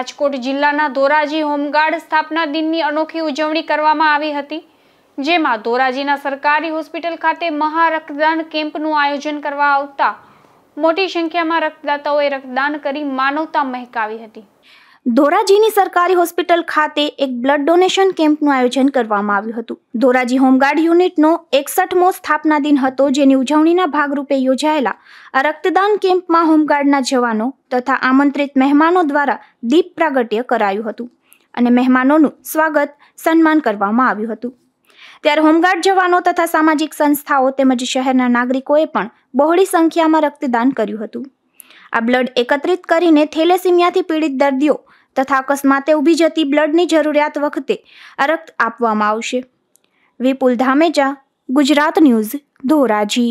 રાજકોટ જિલ્લાના ધોરાજી હોમગાર્ડ સ્થાપના દિનની અનોખી ઉજવણી કરવામાં આવી હતી જેમાં ધોરાજીના સરકારી હોસ્પિટલ ખાતે મહારક્તદાન કેમ્પનું આયોજન કરવા આવતા મોટી સંખ્યામાં રક્તદાતાઓએ રક્તદાન કરી માનવતા મહેકાવી હતી ધોરાજીની સરકારી હોસ્પિટલ ખાતે એક બ્લડ ડોનેશન કેમ્પનું આયોજન કરવામાં આવ્યું હતું ધોરાજી હોમગાર્ડ યુનિટનો એકસઠમો સ્થાપના દિન હતો જેની ઉજવણીના ભાગરૂપે યોજાયેલા આ રક્તદાન કેમ્પમાં હોમગાર્ડના જવાનો તથા આમંત્રિત મહેમાનો દ્વારા દીપ પ્રાગટ્ય કરાયું હતું અને મહેમાનોનું સ્વાગત સન્માન કરવામાં આવ્યું હતું ત્યારે હોમગાર્ડ જવાનો તથા સામાજિક સંસ્થાઓ તેમજ શહેરના નાગરિકોએ પણ બહોળી સંખ્યામાં રક્તદાન કર્યું હતું આ બ્લડ એકત્રિત કરીને થેલેસીમિયાથી પીડિત દર્દીઓ તથા અકસ્માતે ઊભી જતી બ્લડની જરૂરિયાત વખતે આ રક્ત આપવામાં આવશે વિપુલ ધામેજા ગુજરાત ન્યૂઝ ધોરાજી